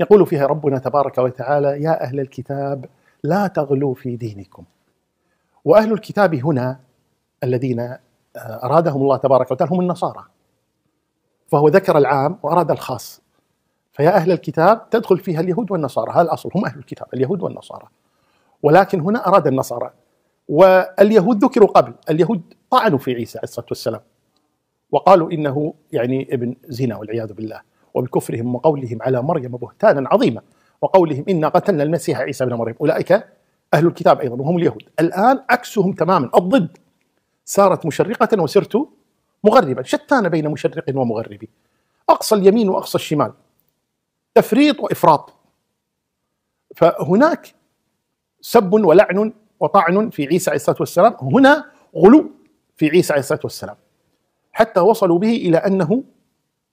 يقول فيها ربنا تبارك وتعالى يا أهل الكتاب لا تغلوا في دينكم وأهل الكتاب هنا الذين آه، أرادهم الله تبارك وتعالى هم النصارى فهو ذكر العام وأراد الخاص فيا أهل الكتاب تدخل فيها اليهود والنصارى هذا الأصل هم أهل الكتاب اليهود والنصارى ولكن هنا أراد النصارى واليهود ذكروا قبل اليهود طعنوا في عيسى عليه الصلاة والسلام وقالوا إنه يعني ابن زنا والعياذ بالله وبكفرهم وقولهم على مريم بهتانا عظيما وقولهم إنا قتلنا المسيح عيسى بن مريم أولئك أهل الكتاب أيضا وهم اليهود الآن عكسهم تماما الضد صارت مشرقة وسرت مغربا شتان بين مشرق ومغرب أقصى اليمين وأقصى الشمال تفريط وإفراط فهناك سب ولعن وطعن في عيسى عليه الصلاة والسلام هنا غلو في عيسى عليه الصلاة والسلام حتى وصلوا به إلى أنه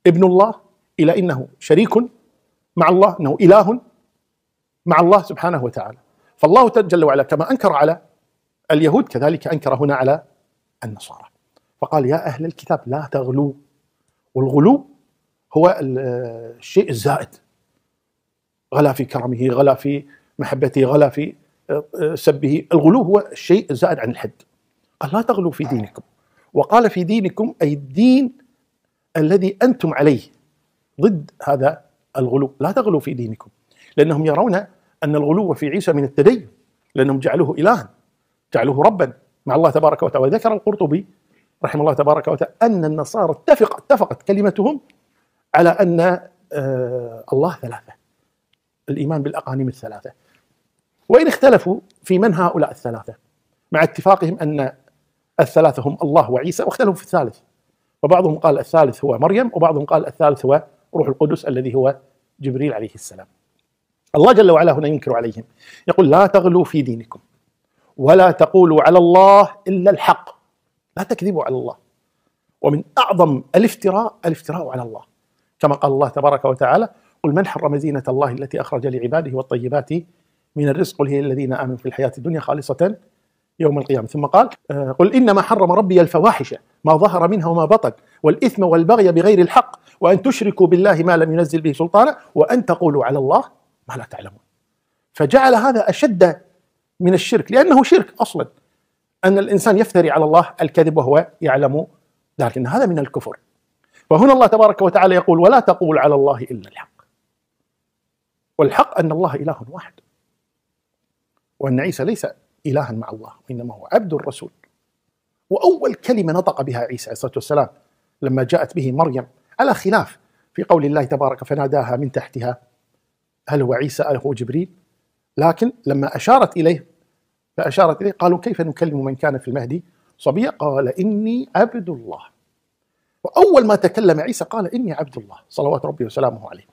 ابن الله إلى إنه شريك مع الله إنه إله مع الله سبحانه وتعالى فالله جل وعلا كما أنكر على اليهود كذلك أنكر هنا على النصارى فقال يا أهل الكتاب لا تغلوا والغلو هو الشيء الزائد غلا في كرمه غلا في محبته غلا في آه، آه، سبه الغلو هو الشيء الزائد عن الحد قال لا تغلوا في دينكم وقال في دينكم أي الدين الذي أنتم عليه ضد هذا الغلو لا تغلوا في دينكم لأنهم يرون أن الغلو في عيسى من التدين لأنهم جعلوه إلها جعلوه ربا مع الله تبارك وتعالى وذكر القرطبي رحمه الله تبارك وتعالى أن النصارى اتفق اتفقت كلمتهم على أن آه، الله ثلاثة الإيمان بالأقانيم الثلاثة وإن اختلفوا في من هؤلاء الثلاثة مع اتفاقهم أن الثلاثة هم الله وعيسى واختلفوا في الثالث وبعضهم قال الثالث هو مريم وبعضهم قال الثالث هو روح القدس الذي هو جبريل عليه السلام الله جل وعلا هنا ينكر عليهم يقول لا تغلوا في دينكم ولا تقولوا على الله إلا الحق لا تكذبوا على الله ومن أعظم الافتراء الافتراء على الله كما قال الله تبارك وتعالى قل من حرم زينة الله التي أخرج لعباده والطيبات من الرزق قل هي الذين آمنوا في الحياة الدنيا خالصة يوم القيامة ثم قال آه، قل إنما حرم ربي الفواحش ما ظهر منها وما بطن والإثم والبغي بغير الحق وأن تشركوا بالله ما لم ينزل به سلطانا وأن تقولوا على الله ما لا تعلمون فجعل هذا أشد من الشرك لأنه شرك أصلا أن الإنسان يفتري على الله الكذب وهو يعلم ذلك هذا من الكفر فهنا الله تبارك وتعالى يقول ولا تقول على الله إلا الحق والحق أن الله إله واحد وأن عيسى ليس إلها مع الله وإنما هو عبد الرسول وأول كلمة نطق بها عيسى عليه الصلاة والسلام لما جاءت به مريم على خلاف في قول الله تبارك فناداها من تحتها هل هو عيسى أو هو جبريل لكن لما أشارت إليه فأشارت إليه قالوا كيف نكلم من كان في المهدي صبيا قال إني عبد الله وأول ما تكلم عيسى قال إني عبد الله صلوات ربي وسلامه عليه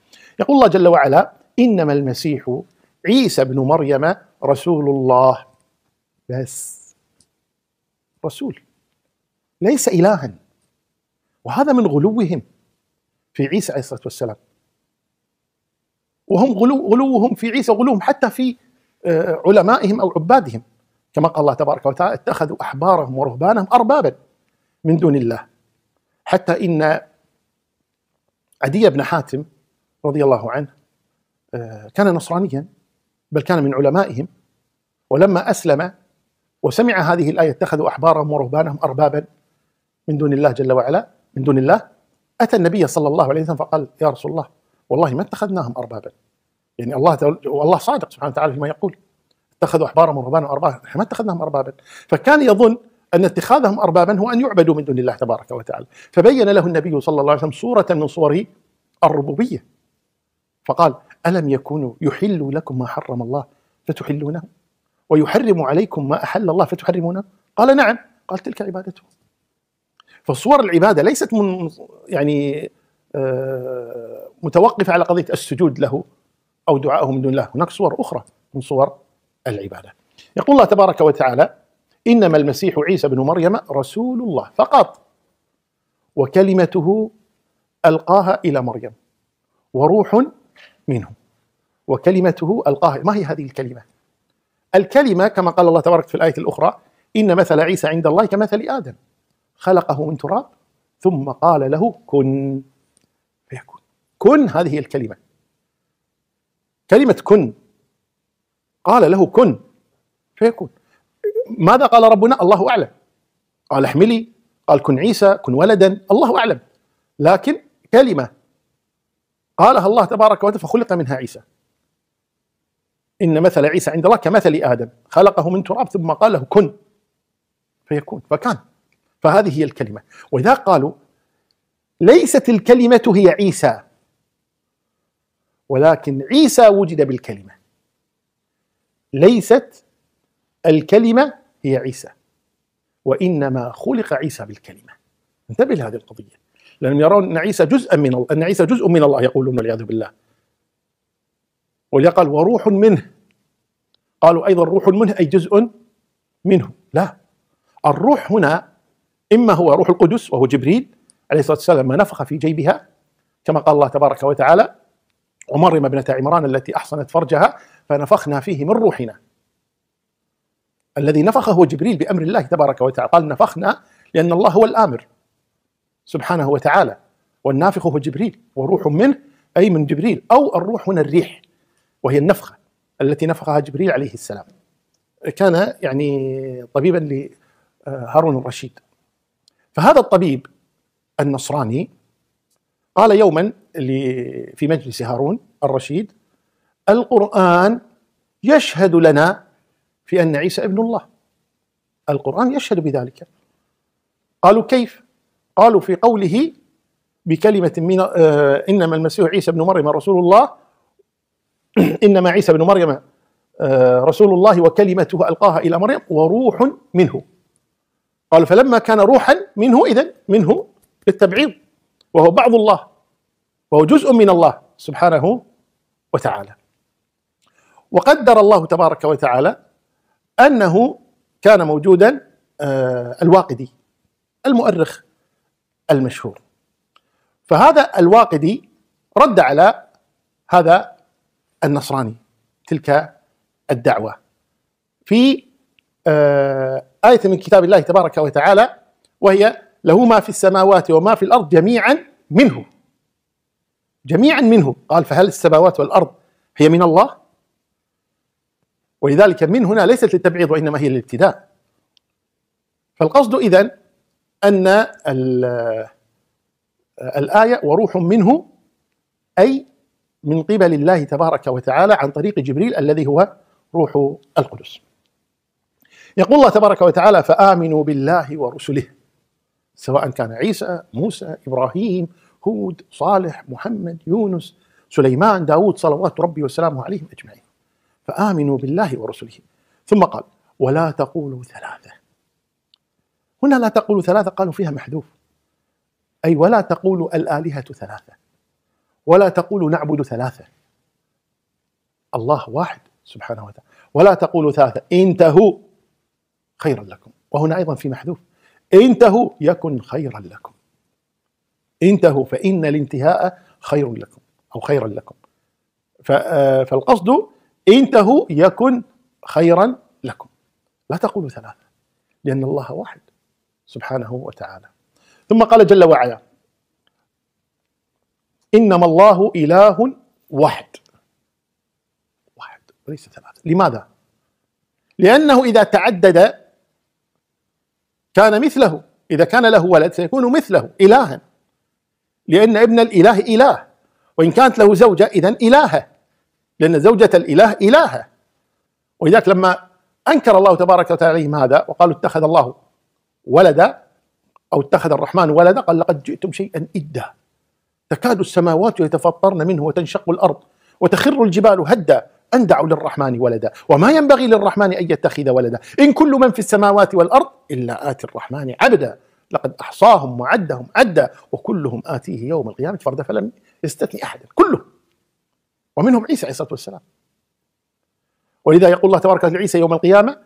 يقول الله جل وعلا إنما المسيح عيسى ابن مريم رسول الله بس رسول ليس إلها وهذا من غلوهم في عيسى عليه الصلاه والسلام وهم غلو غلوهم في عيسى غلوهم حتى في آه، علمائهم او عبادهم كما قال الله تبارك وتعالى اتخذوا احبارهم ورهبانهم اربابا من دون الله حتى ان عدي بن حاتم رضي الله عنه آه، كان نصرانيا بل كان من علمائهم ولما اسلم وسمع هذه الايه اتخذوا احبارهم ورهبانهم اربابا من دون الله جل وعلا من دون الله أتى النبي صلى الله عليه وسلم فقال يا رسول الله والله ما اتخذناهم أربابا يعني الله والله صادق سبحانه وتعالى فيما يقول اتخذوا أحبارهم ورهبانهم أربابا ما اتخذناهم أربابا فكان يظن أن اتخاذهم أربابا هو أن يعبدوا من دون الله تبارك وتعالى فبين له النبي صلى الله عليه وسلم صورة من صور الربوبية فقال ألم يكونوا يحلوا لكم ما حرم الله فتحلونه ويحرم عليكم ما أحل الله فتحرمونه قال نعم قال تلك عبادتهم فصور العباده ليست من يعني آه، متوقفه على قضيه السجود له او دعائه من دون الله، هناك صور اخرى من صور العباده. يقول الله تبارك وتعالى: انما المسيح عيسى بن مريم رسول الله فقط وكلمته القاها الى مريم وروح منه وكلمته القاها ما هي هذه الكلمه؟ الكلمه كما قال الله تبارك في الايه الاخرى ان مثل عيسى عند الله كمثل ادم خلقه من تراب ثم قال له كن فيكون كن هذه هي الكلمة كلمة كن قال له كن فيكون ماذا قال ربنا الله أعلم قال احملي قال كن عيسى كن ولدا الله أعلم لكن كلمة قالها الله تبارك وتعالى فخلق منها عيسى إن مثل عيسى عند الله كمثل آدم خلقه من تراب ثم قال له كن فيكون فكان فهذه هي الكلمة وإذا قالوا ليست الكلمة هي عيسى ولكن عيسى وجد بالكلمة ليست الكلمة هي عيسى وإنما خلق عيسى بالكلمة انتبه لهذه القضية لأنهم يرون أن عيسى جزءا من الله أن عيسى جزء من الله يقولون والعياذ بالله وليقال وروح منه قالوا أيضا روح منه أي جزء منه لا الروح هنا إما هو روح القدس وهو جبريل عليه الصلاة والسلام ما نفخ في جيبها كما قال الله تبارك وتعالى ومريم ابنة عمران التي أحصنت فرجها فنفخنا فيه من روحنا الذي نفخ هو جبريل بأمر الله تبارك وتعالى قال نفخنا لأن الله هو الآمر سبحانه وتعالى والنافخ هو جبريل وروح منه أي من جبريل أو الروح هنا الريح وهي النفخة التي نفخها جبريل عليه السلام كان يعني طبيبا لهارون الرشيد فهذا الطبيب النصراني قال يوما في مجلس هارون الرشيد القرآن يشهد لنا في أن عيسى ابن الله القرآن يشهد بذلك قالوا كيف؟ قالوا في قوله بكلمة من آه، إنما المسيح عيسى ابن مريم رسول الله إنما عيسى ابن مريم آه، رسول الله وكلمته ألقاها إلى مريم وروح منه قال فلما كان روحا منه إذا منه للتبعيض وهو بعض الله وهو جزء من الله سبحانه وتعالى وقدر الله تبارك وتعالى أنه كان موجودا آه، الواقدي المؤرخ المشهور فهذا الواقدي رد على هذا النصراني تلك الدعوة في آه، آية من كتاب الله تبارك وتعالى وهي له ما في السماوات وما في الأرض جميعا منه جميعا منه قال فهل السماوات والأرض هي من الله ولذلك من هنا ليست للتبعيض وإنما هي للابتداء فالقصد إذن أن الآية وروح منه أي من قبل الله تبارك وتعالى عن طريق جبريل الذي هو روح القدس يقول الله تبارك وتعالى فآمنوا بالله ورسله سواء كان عيسى موسى إبراهيم هود صالح محمد يونس سليمان داود صلوات ربي وسلامه عليهم أجمعين فآمنوا بالله ورسله ثم قال ولا تقولوا ثلاثة هنا لا تقولوا ثلاثة قالوا فيها محذوف أي ولا تقولوا الآلهة ثلاثة ولا تقولوا نعبد ثلاثة الله واحد سبحانه وتعالى ولا تقولوا ثلاثة انتهوا خيرا لكم وهنا أيضا في محذوف انتهوا يكن خيرا لكم انتهوا فإن الانتهاء خير لكم أو خيرا لكم آه، فالقصد انتهوا يكن خيرا لكم لا تقولوا ثلاثة لأن الله واحد سبحانه وتعالى ثم قال جل وعلا إنما الله إله واحد واحد وليس ثلاثة لماذا؟ لأنه إذا تعدد كان مثله إذا كان له ولد سيكون مثله إلها لأن ابن الإله إله وإن كانت له زوجة إذا إلهة لأن زوجة الإله إلهة ولذلك لما أنكر الله تبارك وتعالى عليهم هذا وقالوا اتخذ الله ولدا أو اتخذ الرحمن ولدا قال لقد جئتم شيئا إدا تكاد السماوات يتفطرن منه وتنشق الأرض وتخر الجبال هدا أن دعوا للرحمن ولدا وما ينبغي للرحمن أن يتخذ ولدا إن كل من في السماوات والأرض إلا آتي الرحمن عبدا لقد أحصاهم وعدهم عدا وكلهم آتيه يوم القيامة فردا فلم يستثني أحدا كلهم ومنهم عيسى عليه الصلاة والسلام ولذا يقول الله تبارك وتعالى لعيسى يوم القيامة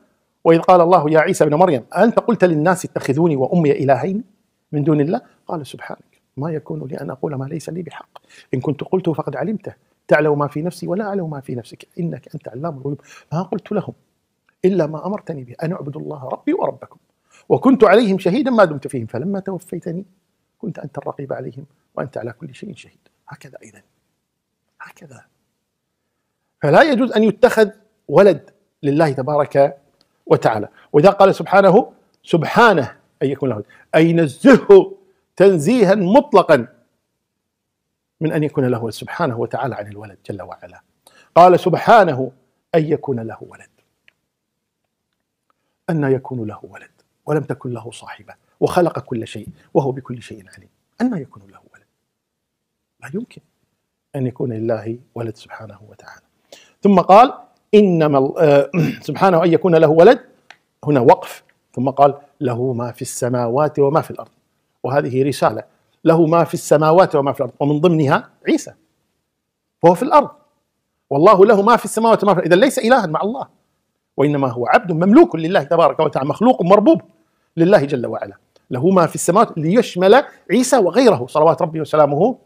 وإذ قال الله يا عيسى ابن مريم أنت قلت للناس اتخذوني وأمي إلهين من دون الله قال سبحانك ما يكون لي أن أقول ما ليس لي بحق إن كنت قلته فقد علمته تعلم ما في نفسي ولا أعلم ما في نفسك إنك أنت علام الغيوب ما قلت لهم إلا ما أمرتني به أن أعبد الله ربي وربكم وكنت عليهم شهيدا ما دمت فيهم فلما توفيتني كنت أنت الرقيب عليهم وأنت على كل شيء شهيد هكذا إذا هكذا فلا يجوز أن يتخذ ولد لله تبارك وتعالى وإذا قال سبحانه سبحانه أن يكون له أي نزهه تنزيها مطلقا من أن يكون له سبحانه وتعالى عن الولد جل وعلا قال سبحانه أن يكون له ولد أن يكون له ولد ولم تكن له صاحبة وخلق كل شيء وهو بكل شيء عليم أن يكون له ولد لا يمكن أن يكون لله ولد سبحانه وتعالى ثم قال إنما آه، سبحانه أن يكون له ولد هنا وقف ثم قال له ما في السماوات وما في الأرض وهذه رسالة له ما في السماوات وما في الارض ومن ضمنها عيسى وهو في الارض والله له ما في السماوات وما في الارض اذا ليس الها مع الله وانما هو عبد مملوك لله تبارك وتعالى مخلوق مربوب لله جل وعلا له ما في السماوات ليشمل عيسى وغيره صلوات ربي وسلامه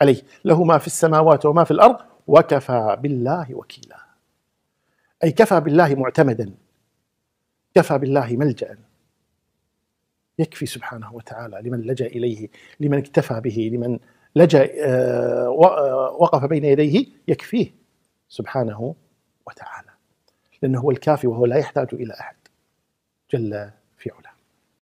عليه له ما في السماوات وما في الارض وكفى بالله وكيلا اي كفى بالله معتمدا كفى بالله ملجا يكفي سبحانه وتعالى لمن لجا اليه لمن اكتفى به لمن لجا آه، آه، وقف بين يديه يكفيه سبحانه وتعالى لانه هو الكافي وهو لا يحتاج الى احد جل